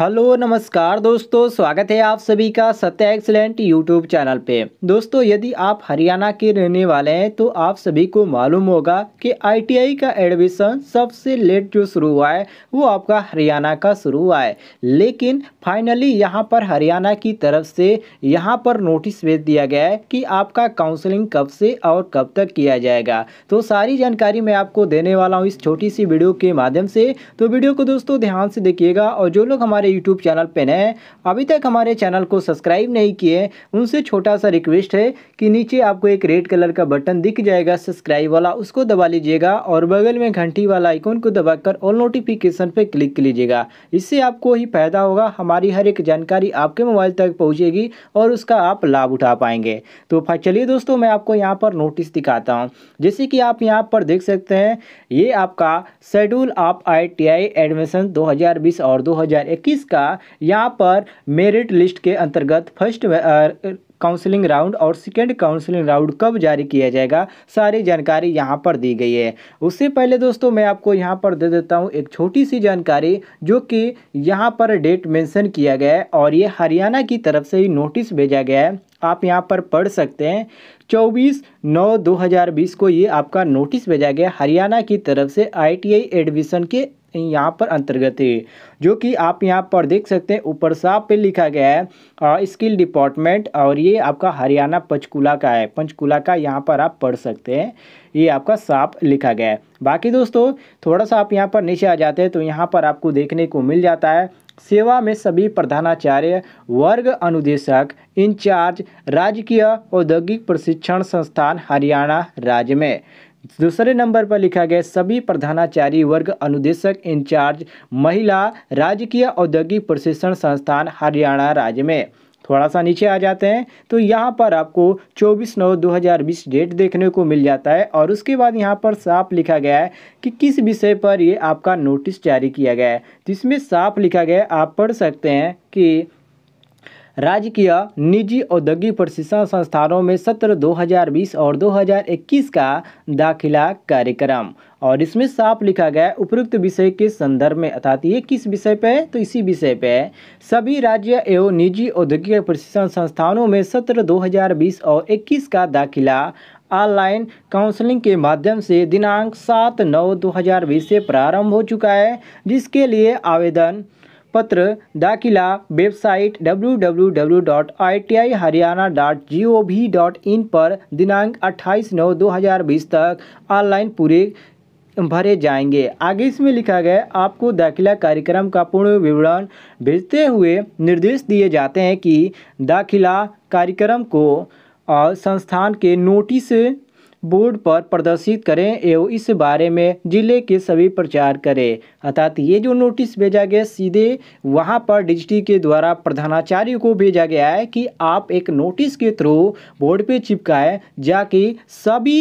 hello नमस्कार दोस्तों स्वागत है आप सभी का सत्य एक्सलेंट यूट्यूब चैनल पे दोस्तों यदि आप हरियाणा के रहने वाले हैं तो आप सभी को मालूम होगा कि आईटीआई का एडमिशन सबसे लेट जो शुरू हुआ है वो आपका हरियाणा का शुरू हुआ है लेकिन फाइनली यहां पर हरियाणा की तरफ से यहां पर नोटिस भेज दिया गया है कि आपका काउंसलिंग कब से और कब तक किया जाएगा तो सारी जानकारी मैं आपको देने वाला हूँ इस छोटी सी वीडियो के माध्यम से तो वीडियो को दोस्तों ध्यान से देखिएगा और जो लोग हमारे हमारे YouTube चैनल पर नए अभी तक हमारे चैनल को सब्सक्राइब नहीं किए उनसे छोटा सा रिक्वेस्ट है कि नीचे आपको एक रेड कलर का बटन दिख जाएगा सब्सक्राइब वाला उसको दबा लीजिएगा और बगल में घंटी वाला आइकॉन को दबाकर ऑल नोटिफिकेशन पर क्लिक कर लीजिएगा इससे आपको ही फायदा होगा हमारी हर एक जानकारी आपके मोबाइल तक पहुँचेगी और उसका आप लाभ उठा पाएंगे तो चलिए दोस्तों मैं आपको यहाँ पर नोटिस दिखाता हूँ जैसे कि आप यहाँ पर देख सकते हैं ये आपका शेड्यूल ऑफ आई एडमिशन 2020 और 2021 बीस का यहाँ पर मेरिट लिस्ट के अंतर्गत फर्स्ट काउंसलिंग राउंड और सेकेंड काउंसलिंग राउंड कब जारी किया जाएगा सारी जानकारी यहां पर दी गई है उससे पहले दोस्तों मैं आपको यहां पर दे देता हूं एक छोटी सी जानकारी जो कि यहां पर डेट मेंशन किया गया है और ये हरियाणा की तरफ से ही नोटिस भेजा गया है आप यहां पर पढ़ सकते हैं 24 नौ 2020 को ये आपका नोटिस भेजा गया हरियाणा की तरफ से आई एडमिशन के यहाँ पर अंतर्गत है जो कि आप यहाँ पर देख सकते हैं ऊपर साफ पे लिखा गया है स्किल डिपार्टमेंट और ये आपका हरियाणा पंचकूला का है पंचकूला का यहाँ पर आप पढ़ सकते हैं ये आपका साफ लिखा गया है बाकी दोस्तों थोड़ा सा आप यहाँ पर नीचे आ जाते हैं तो यहाँ पर आपको देखने को मिल जाता है सेवा में सभी प्रधानाचार्य वर्ग अनुदेशक इंचार्ज राजकीय औद्योगिक प्रशिक्षण संस्थान हरियाणा राज्य में दूसरे नंबर पर लिखा गया सभी प्रधानाचार्य वर्ग अनुदेशक इंचार्ज महिला राजकीय औद्योगिक प्रशिक्षण संस्थान हरियाणा राज्य में थोड़ा सा नीचे आ जाते हैं तो यहाँ पर आपको 24 नौ 2020 डेट देखने को मिल जाता है और उसके बाद यहाँ पर साफ लिखा गया है कि किस विषय पर ये आपका नोटिस जारी किया गया है जिसमें साफ लिखा गया है आप पढ़ सकते हैं कि राजकीय निजी औद्योगिक प्रशिक्षण संस्थानों में सत्र 2020 और 2021 का दाखिला कार्यक्रम और इसमें साफ लिखा गया उपयुक्त विषय के संदर्भ में अर्थात ये किस विषय पे है तो इसी विषय पे है सभी राज्य एवं निजी औद्योगिक प्रशिक्षण संस्थानों में सत्र 2020 और 21 का दाखिला ऑनलाइन काउंसलिंग के माध्यम से दिनांक सात नौ दो से प्रारंभ हो चुका है जिसके लिए आवेदन पत्र दाखिला वेबसाइट डब्ल्यू पर दिनांक 28 नौ 2020 तक ऑनलाइन पूरे भरे जाएंगे आगे इसमें लिखा गया आपको दाखिला कार्यक्रम का पूर्ण विवरण भेजते हुए निर्देश दिए जाते हैं कि दाखिला कार्यक्रम को संस्थान के नोटिस बोर्ड पर प्रदर्शित करें एवं इस बारे में जिले के सभी प्रचार करें अर्थात ये जो नोटिस भेजा गया सीधे वहाँ पर डिजिटी के द्वारा प्रधानाचार्य को भेजा गया है कि आप एक नोटिस के थ्रू बोर्ड पे चिपकाएं जाकि सभी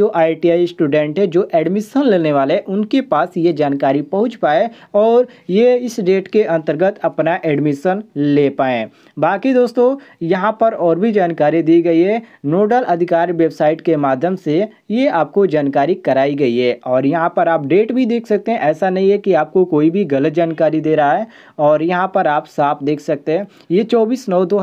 जो आईटीआई स्टूडेंट है जो एडमिशन लेने वाले हैं उनके पास ये जानकारी पहुँच पाए और ये इस डेट के अंतर्गत अपना एडमिशन ले पाएँ बाकी दोस्तों यहाँ पर और भी जानकारी दी गई है नोडल अधिकारी वेबसाइट के माध्यम से से ये आपको जानकारी कराई गई है और यहाँ पर आप डेट भी देख सकते हैं ऐसा नहीं है कि आपको कोई भी गलत जानकारी दे रहा है और यहाँ पर आप साफ देख सकते हैं ये चौबीस नौ दो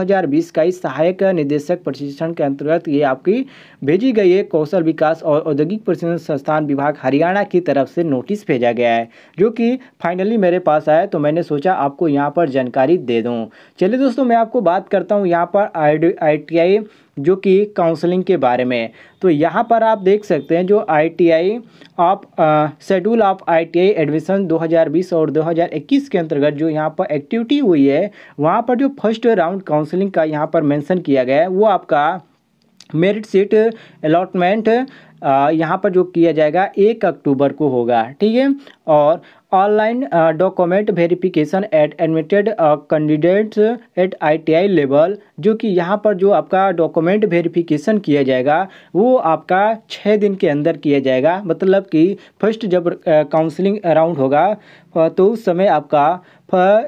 का ही सहायक निदेशक प्रशिक्षण के अंतर्गत ये आपकी भेजी गई है कौशल विकास और औद्योगिक प्रशिक्षण संस्थान विभाग हरियाणा की तरफ से नोटिस भेजा गया है जो कि फाइनली मेरे पास आया तो मैंने सोचा आपको यहाँ पर जानकारी दे दूँ चलिए दोस्तों मैं आपको बात करता हूँ यहाँ पर आई आई जो कि काउंसलिंग के बारे में तो यहाँ पर आप देख सकते हैं जो ITI of schedule of ITI admission 2020 और 2021 के अंतर्गत जो यहाँ पर एक्टिविटी हुई है वहाँ पर जो फर्स्ट राउंड काउंसलिंग का यहाँ पर मेंशन किया गया है वो आपका मेरिट सीट अलॉटमेंट यहाँ पर जो किया जाएगा एक अक्टूबर को होगा ठीक है और online document verification at admitted candidates at ITI level जो कि यहाँ पर जो आपका डॉक्यूमेंट वेरिफिकेशन किया जाएगा वो आपका छः दिन के अंदर किया जाएगा मतलब कि फर्स्ट जब काउंसलिंग राउंड होगा तो उस समय आपका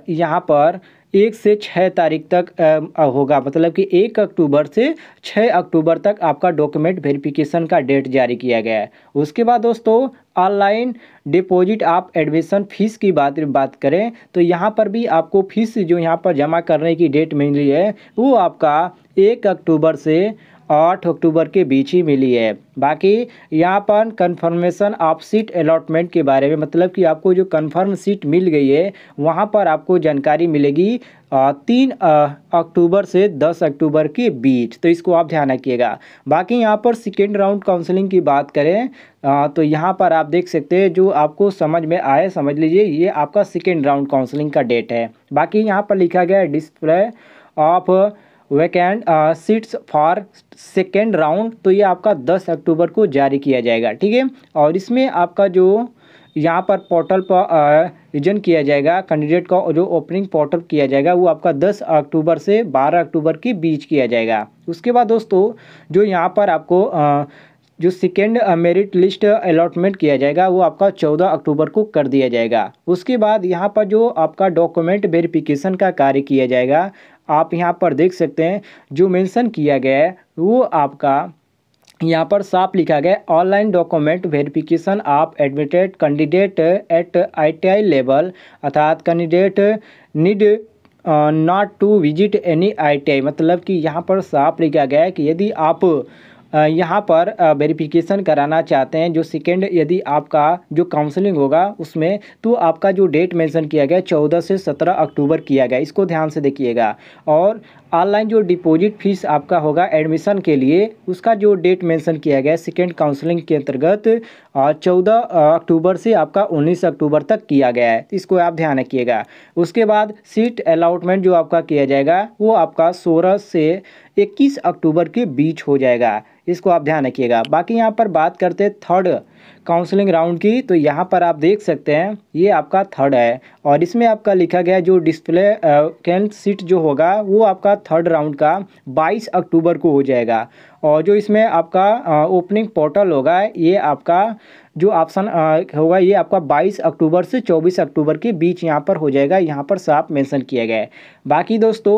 यहाँ पर एक से छः तारीख तक होगा मतलब कि एक अक्टूबर से छः अक्टूबर तक आपका डॉक्यूमेंट वेरिफिकेशन का डेट जारी किया गया है उसके बाद दोस्तों ऑनलाइन डिपॉजिट आप एडमिशन फ़ीस की बात बात करें तो यहाँ पर भी आपको फ़ीस जो यहाँ पर जमा करने की डेट मिली है वो आपका एक अक्टूबर से आठ अक्टूबर के बीच ही मिली है बाकी यहाँ पर कंफर्मेशन ऑफ सीट अलॉटमेंट के बारे में मतलब कि आपको जो कंफर्म सीट मिल गई है वहाँ पर आपको जानकारी मिलेगी तीन अक्टूबर से दस अक्टूबर के बीच तो इसको आप ध्यान रखिएगा बाकी यहाँ पर सेकेंड राउंड काउंसलिंग की बात करें आ, तो यहाँ पर आप देख सकते हैं जो आपको समझ में आए समझ लीजिए ये आपका सेकेंड राउंड काउंसलिंग का डेट है बाकी यहाँ पर लिखा गया है display of vacant seats for second round तो ये आपका दस अक्टूबर को जारी किया जाएगा ठीक है और इसमें आपका जो यहाँ पर पोर्टल पर रिजन uh, किया जाएगा कैंडिडेट का जो ओपनिंग पोर्टल किया जाएगा वो आपका 10 अक्टूबर से 12 अक्टूबर के बीच किया जाएगा उसके बाद दोस्तों जो यहाँ पर आपको आ, uh, जो सेकेंड मेरिट लिस्ट अलॉटमेंट किया जाएगा वो आपका चौदह अक्टूबर को कर दिया जाएगा उसके बाद यहाँ पर जो आपका डॉक्यूमेंट वेरिफिकेशन का कार्य किया जाएगा आप यहाँ पर देख सकते हैं जो मेंशन किया गया है वो आपका यहाँ पर साफ लिखा गया ऑनलाइन डॉक्यूमेंट वेरिफिकेशन आप admitted candidate at ITI level अर्थात candidate need not to visit any ITI मतलब कि यहाँ पर साफ लिखा गया है कि यदि आप यहाँ पर वेरिफिकेशन कराना चाहते हैं जो सेकेंड यदि आपका जो काउंसलिंग होगा उसमें तो आपका जो डेट मेंशन किया गया चौदह से सत्रह अक्टूबर किया गया इसको ध्यान से देखिएगा और ऑनलाइन जो डिपॉजिट फीस आपका होगा एडमिशन के लिए उसका जो डेट मेंशन किया गया है सेकेंड काउंसलिंग के अंतर्गत चौदह अक्टूबर से आपका उन्नीस अक्टूबर तक किया गया है इसको आप ध्यान रखिएगा उसके बाद सीट अलाउटमेंट जो आपका किया जाएगा वो आपका सोलह से इक्कीस अक्टूबर के बीच हो जाएगा इसको आप ध्यान रखिएगा बाकी यहाँ पर बात करते हैं थर्ड काउंसलिंग राउंड की तो यहाँ पर आप देख सकते हैं ये आपका थर्ड है और इसमें आपका लिखा गया जो डिस्प्ले कैंट सीट जो होगा वो आपका थर्ड राउंड का 22 अक्टूबर को हो जाएगा और जो इसमें आपका ओपनिंग पोर्टल होगा ये आपका जो ऑप्शन होगा ये आपका 22 अक्टूबर से 24 अक्टूबर के बीच यहाँ पर हो जाएगा यहाँ पर साफ मेंशन किया गया है बाकी दोस्तों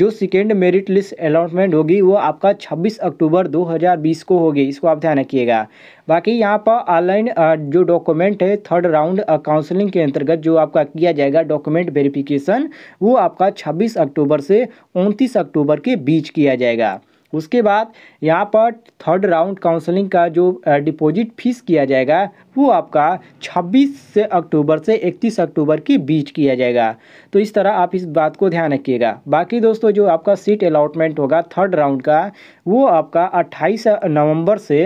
जो सेकेंड मेरिट लिस्ट अलाटमेंट होगी वो आपका 26 अक्टूबर 2020 को होगी इसको आप ध्यान रखिएगा बाकी यहाँ पर ऑनलाइन जो डॉक्यूमेंट है थर्ड राउंड काउंसलिंग के अंतर्गत जो आपका किया जाएगा डॉक्यूमेंट वेरिफिकेशन वो आपका छब्बीस अक्टूबर से उनतीस अक्टूबर के बीच किया जाएगा उसके बाद यहाँ पर थर्ड राउंड काउंसलिंग का जो डिपॉजिट फीस किया जाएगा वो आपका 26 से अक्टूबर से 31 अक्टूबर के बीच किया जाएगा तो इस तरह आप इस बात को ध्यान रखिएगा बाकी दोस्तों जो आपका सीट अलाटमेंट होगा थर्ड राउंड का वो आपका 28 नवंबर से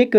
एक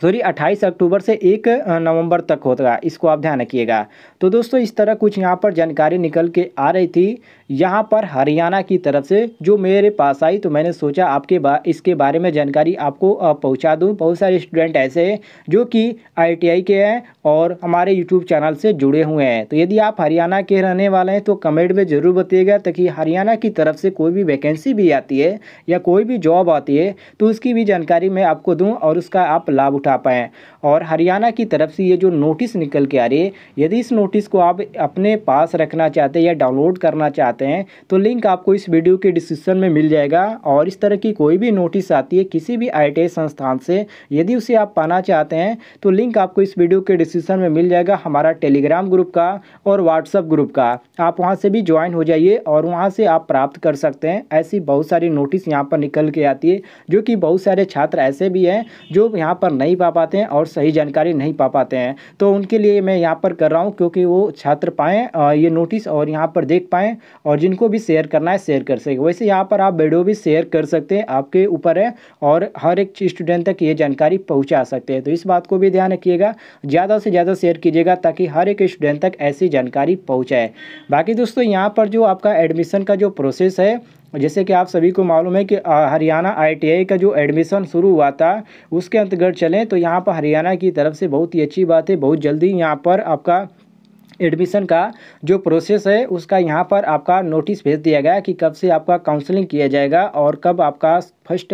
सॉरी 28 अक्टूबर से 1 नवंबर तक होगा इसको आप ध्यान रखिएगा तो दोस्तों इस तरह कुछ यहाँ पर जानकारी निकल के आ रही थी यहाँ पर हरियाणा की तरफ से जो मेरे पास आई तो मैंने सोचा आपके बा इसके बारे में जानकारी आपको पहुँचा दूँ बहुत सारे स्टूडेंट ऐसे हैं जो कि आई के हैं और हमारे यूट्यूब चैनल से जुड़े हुए हैं तो यदि आप हरियाणा के रहने वाले हैं तो कमेंट में ज़रूर बताइएगा ताकि हरियाणा की तरफ से कोई भी वैकेंसी भी आती है या कोई भी जॉब आती है तो उसकी भी जानकारी मैं आपको दूँ और उसका आप लाभ उठा पाएँ और हरियाणा की तरफ से ये जो नोटिस निकल के आ रही है यदि इस नोटिस को आप अपने पास रखना चाहते हैं या डाउनलोड करना चाहते हैं तो लिंक आपको इस वीडियो के डिस्क्रिप्शन में मिल जाएगा और इस तरह की कोई भी नोटिस आती है किसी भी आई संस्थान से यदि उसे आप पाना चाहते हैं तो लिंक आपको इस वीडियो के डिस्क्रिप्शन में मिल जाएगा हमारा टेलीग्राम ग्रुप का और व्हाट्सअप ग्रुप का आप वहाँ से भी ज्वाइन हो जाइए और वहाँ से आप प्राप्त कर सकते हैं ऐसी बहुत सारी नोटिस यहाँ पर निकल के आती है जो कि बहुत सारे छात्र ऐसे भी हैं जो यहाँ पर नहीं नहीं पा पाते हैं और सही जानकारी नहीं पा पाते हैं तो उनके लिए मैं यहाँ पर कर रहा हूँ क्योंकि वो छात्र पाएँ ये नोटिस और यहाँ पर देख पाएँ और जिनको भी शेयर करना है शेयर कर सके वैसे यहाँ पर आप वीडियो भी शेयर कर सकते हैं आपके ऊपर है और हर एक स्टूडेंट तक ये जानकारी पहुँचा सकते हैं तो इस बात को भी ध्यान रखिएगा ज़्यादा से ज़्यादा शेयर कीजिएगा ताकि हर एक स्टूडेंट तक ऐसी जानकारी पहुँचाए बाकी दोस्तों यहाँ पर जो आपका एडमिशन का जो प्रोसेस है जैसे कि आप सभी को मालूम है कि हरियाणा आईटीआई का जो एडमिशन शुरू हुआ था उसके अंतर्गत चलें तो यहाँ पर हरियाणा की तरफ से बहुत ही अच्छी बात है बहुत जल्दी यहाँ पर आपका एडमिशन का जो प्रोसेस है उसका यहाँ पर आपका नोटिस भेज दिया गया कि कब से आपका काउंसलिंग किया जाएगा और कब आपका फर्स्ट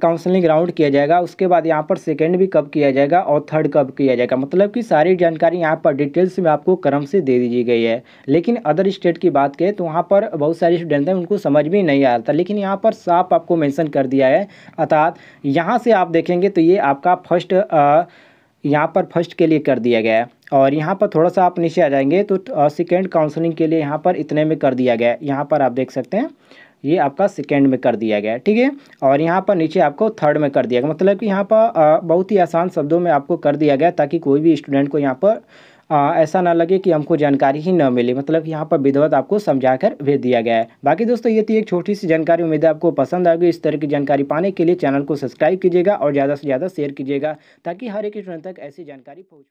काउंसलिंग राउंड किया जाएगा उसके बाद यहाँ पर सेकेंड भी कब किया जाएगा और थर्ड कब किया जाएगा मतलब कि सारी जानकारी यहाँ पर डिटेल्स में आपको क्रम से दे दी गई है लेकिन अदर स्टेट की बात करें तो वहाँ पर बहुत सारे स्टूडेंट हैं उनको समझ भी नहीं आ रहा लेकिन यहाँ पर साफ आपको मैंसन कर दिया है अर्थात यहाँ से आप देखेंगे तो ये आपका फर्स्ट यहाँ पर फर्स्ट के लिए कर दिया गया है और यहाँ पर थोड़ा सा आप नीचे आ जाएंगे तो सेकेंड काउंसलिंग के लिए यहाँ पर इतने में कर दिया गया है यहाँ पर आप देख सकते हैं ये आपका सेकेंड में कर दिया गया है ठीक है और यहाँ पर नीचे आपको थर्ड में कर दिया गया मतलब कि यहाँ पर बहुत ही आसान शब्दों में आपको कर दिया गया ताकि कोई भी स्टूडेंट को यहाँ पर आ, ऐसा ना लगे कि हमको जानकारी ही न मिले मतलब यहाँ पर विधवत आपको समझा कर भेज दिया गया है बाकी दोस्तों ये थी एक छोटी सी जानकारी उम्मीद है आपको पसंद आएगी इस तरह की जानकारी पाने के लिए चैनल को सब्सक्राइब कीजिएगा और ज़्यादा से ज़्यादा शेयर कीजिएगा ताकि हर एक स्टूडेंट तक ऐसी जानकारी पहुँच